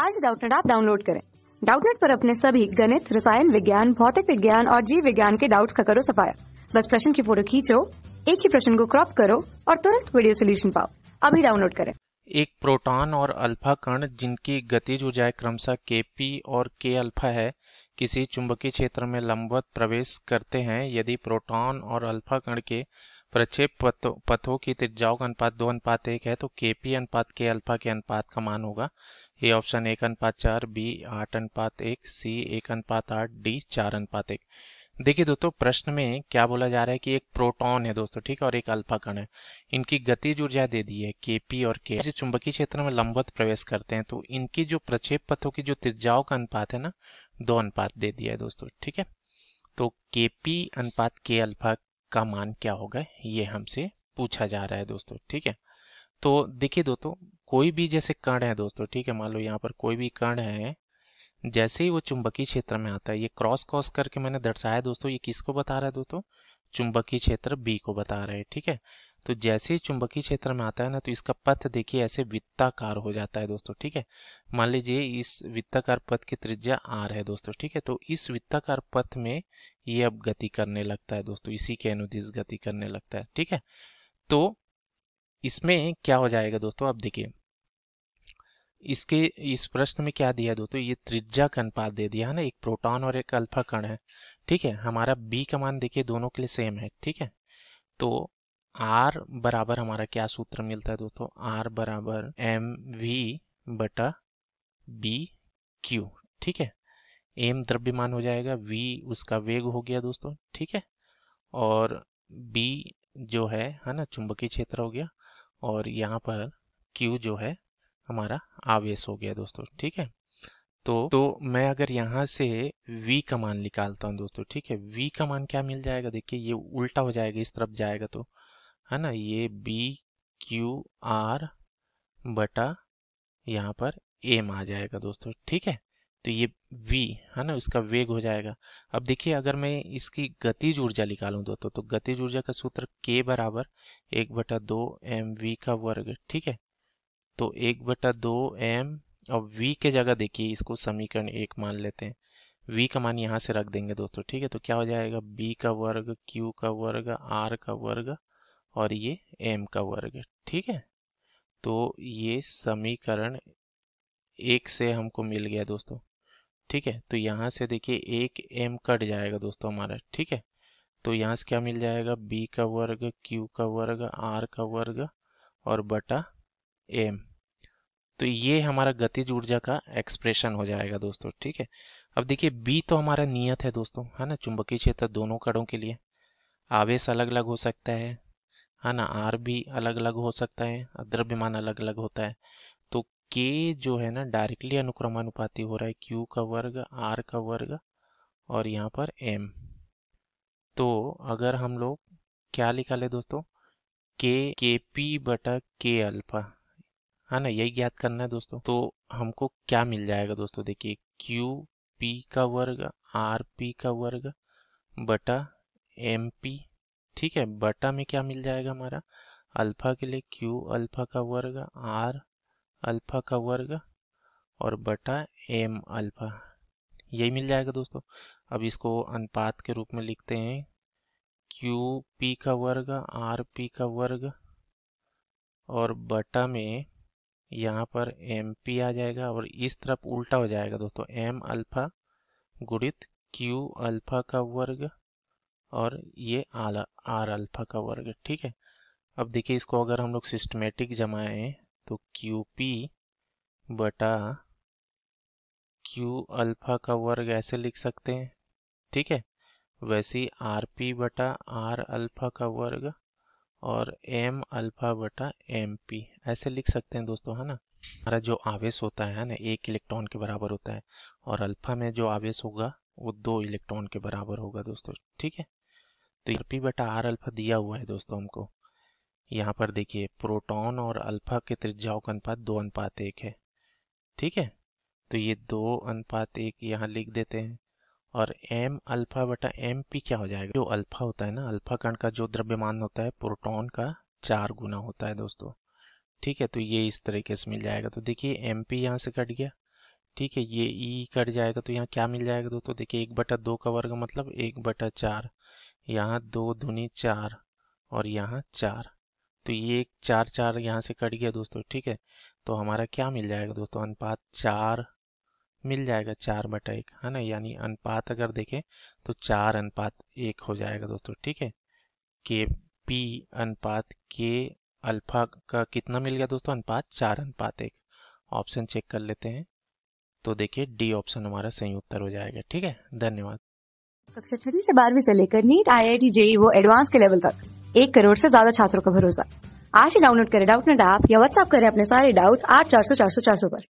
आज डाउटनेट आप डाउनलोड करें डाउटनेट पर अपने सभी गणित रसायन विज्ञान भौतिक विज्ञान और जीव विज्ञान के डाउट्स का करो सफाया बस प्रश्न की फोटो खींचो एक ही प्रश्न को क्रॉप करो और तुरंत वीडियो सोल्यूशन पाओ अभी डाउनलोड करें एक प्रोटॉन और अल्फा कण जिनकी गतिज ऊर्जा क्रमशः के पी और के अल्फा है किसी चुंबकीय क्षेत्र में लंबवत प्रवेश करते हैं यदि प्रोटॉन और अल्फा कण के प्रक्षेप पथों की त्रिज्याओं का अनुपात दो अनुपात एक है तो के पी अनुपात के अल्फा के अनुपात का मान होगा ए ऑप्शन एक अनुपात चार बी आठ अनुपात एक सी एक अनुपात आठ डी चार अनुपात एक देखिए दोस्तों प्रश्न में क्या बोला जा रहा है कि एक प्रोटॉन है दोस्तों ठीक है और एक अल्फा कण है इनकी गतिज ऊर्जा दे दी है के पी और के जैसे चुंबकीय क्षेत्र में लंबवत प्रवेश करते हैं तो इनकी जो प्रक्षेप पथों की जो त्रिज्याओं का अनुपात है ना दो अनुपात दे दिया है दोस्तों ठीक है तो के पी अनुपात के अल्फा का मान क्या होगा ये हमसे पूछा जा रहा है दोस्तों ठीक है तो देखिए दोस्तों कोई भी जैसे कण है दोस्तों ठीक है मान लो यहाँ पर कोई भी कण है जैसे ही वो चुंबकीय क्षेत्र में आता है ये क्रॉस क्रॉस करके मैंने दर्शाया दोस्तों ये किसको बता रहा है दोस्तों चुंबकीय क्षेत्र बी को बता रहा है ठीक है तो जैसे ही चुंबकीय क्षेत्र में आता है ना तो इसका पथ देखिए ऐसे वित्ताकार हो जाता है दोस्तों ठीक है मान लीजिए इस वित्ताकार पथ की त्रिज्या आर है दोस्तों ठीक है तो इस वित्ताकार पथ में ये अब गति करने लगता है दोस्तों इसी के अनुदिश गति करने लगता है ठीक है तो इसमें क्या हो जाएगा दोस्तों अब देखिए इसके इस प्रश्न में क्या दिया दोस्तों ये त्रिज्या का अनुपात दे दिया है ना एक प्रोटॉन और एक अल्फा कण है ठीक है हमारा बी का मान देखिए दोनों के लिए सेम है ठीक है तो आर बराबर हमारा क्या सूत्र मिलता है दोस्तों आर बराबर एम वी बटा बी क्यू ठीक है एम द्रव्यमान हो जाएगा वी उसका वेग हो गया दोस्तों ठीक है और बी जो है है ना चुंबकीय क्षेत्र हो गया और यहाँ पर क्यू जो है हमारा आवेश हो गया दोस्तों ठीक है तो तो मैं अगर यहाँ से v का मान निकालता हूँ दोस्तों ठीक है v का मान क्या मिल जाएगा देखिए ये उल्टा हो जाएगा इस तरफ जाएगा तो है ना ये b q r बटा यहाँ पर एम आ जाएगा दोस्तों ठीक है तो ये v है ना इसका वेग हो जाएगा अब देखिए अगर मैं इसकी गतिज ऊर्जा निकालू दोस्तों तो गतिज ऊर्जा का सूत्र k बराबर एक बटा दो एम वी का वर्ग ठीक है तो एक बटा दो एम और वी के जगह देखिए इसको समीकरण एक मान लेते हैं वी का मान यहाँ से रख देंगे दोस्तों ठीक है तो क्या हो जाएगा बी का वर्ग क्यू का वर्ग आर का वर्ग और ये एम का वर्ग ठीक है तो ये समीकरण एक से हमको मिल गया दोस्तों ठीक है तो यहाँ से देखिए एक एम कट जाएगा दोस्तों हमारा ठीक है तो यहाँ से क्या मिल जाएगा बी का वर्ग क्यू का वर्ग आर का वर्ग और बटा एम तो ये हमारा गतिज ऊर्जा का एक्सप्रेशन हो जाएगा दोस्तों ठीक है अब देखिए बी तो हमारा नियत है दोस्तों है ना चुंबकीय क्षेत्र दोनों कड़ों के लिए आवेश अलग अलग हो सकता है है ना आर भी अलग अलग हो सकता है द्रव्यमान अलग अलग होता है तो के जो है ना डायरेक्टली अनुक्रमानुपाती हो रहा है क्यू का वर्ग आर का वर्ग और यहाँ पर एम तो अगर हम लोग क्या निकाले दोस्तों के के पी बटा के अल्फा है हाँ ना यही ज्ञात करना है दोस्तों तो हमको क्या मिल जाएगा दोस्तों देखिए क्यू पी का वर्ग आर पी का वर्ग बटा एम पी ठीक है बटा में क्या मिल जाएगा हमारा अल्फा के लिए क्यू अल्फा का वर्ग आर अल्फा का वर्ग और बटा एम अल्फा यही मिल जाएगा दोस्तों अब इसको अनुपात के रूप में लिखते हैं क्यू पी का वर्ग आर पी का वर्ग और बटा में यहाँ पर एम पी आ जाएगा और इस तरफ उल्टा हो जाएगा दोस्तों एम अल्फा गुणित क्यू अल्फा का वर्ग और ये आला आर अल्फा का वर्ग ठीक है अब देखिए इसको अगर हम लोग सिस्टमेटिक जमाएं तो क्यू पी बटा क्यू अल्फा का वर्ग ऐसे लिख सकते हैं ठीक है वैसे आर पी बटा आर अल्फा का वर्ग और एम अल्फा बटा एम पी ऐसे लिख सकते हैं दोस्तों है ना हमारा जो आवेश होता है ना एक इलेक्ट्रॉन के बराबर होता है और अल्फा में जो आवेश होगा वो दो इलेक्ट्रॉन के बराबर होगा दोस्तों ठीक है तो एम पी बटा आर अल्फा दिया हुआ है दोस्तों हमको यहाँ पर देखिए प्रोटॉन और अल्फा के त्रिज्याओं का अनुपात दो अनुपात एक है ठीक है तो ये दो अनुपात एक यहाँ लिख देते हैं और एम अल्फा बटा एम पी क्या हो जाएगा जो अल्फा होता है ना अल्फा कण का जो द्रव्यमान होता है प्रोटॉन का चार गुना होता है दोस्तों ठीक है तो ये इस तरीके से मिल जाएगा तो देखिए एम पी यहाँ से कट गया ठीक है ये ई e कट जाएगा तो यहाँ क्या मिल जाएगा दोस्तों देखिए एक बटा दो का वर्ग मतलब एक बटा चार यहाँ दो धुनी चार और यहाँ चार तो ये चार चार यहाँ से कट गया दोस्तों ठीक है तो हमारा क्या मिल जाएगा दोस्तों अनुपात चार मिल जाएगा चार बटा एक है ना यानी अनुपात अगर देखें तो चार अनुपात एक हो जाएगा दोस्तों ठीक है के पी अनुपात के अल्फा का कितना मिल गया दोस्तों अनुपात चार अनुपात एक ऑप्शन चेक कर लेते हैं तो देखिए डी ऑप्शन हमारा सही उत्तर हो जाएगा ठीक है धन्यवाद कक्षा छठी से बारहवीं से लेकर NEET I I T JEE वो एडवांस के लेवल तक एक करोड़ से ज्यादा छात्रों का भरोसा आज ही डाउनलोड करें डाउट नेट ऐप या व्हाट्सअप करें अपने सारे डाउट्स आठ चार सौ चार सौ चार सौ पर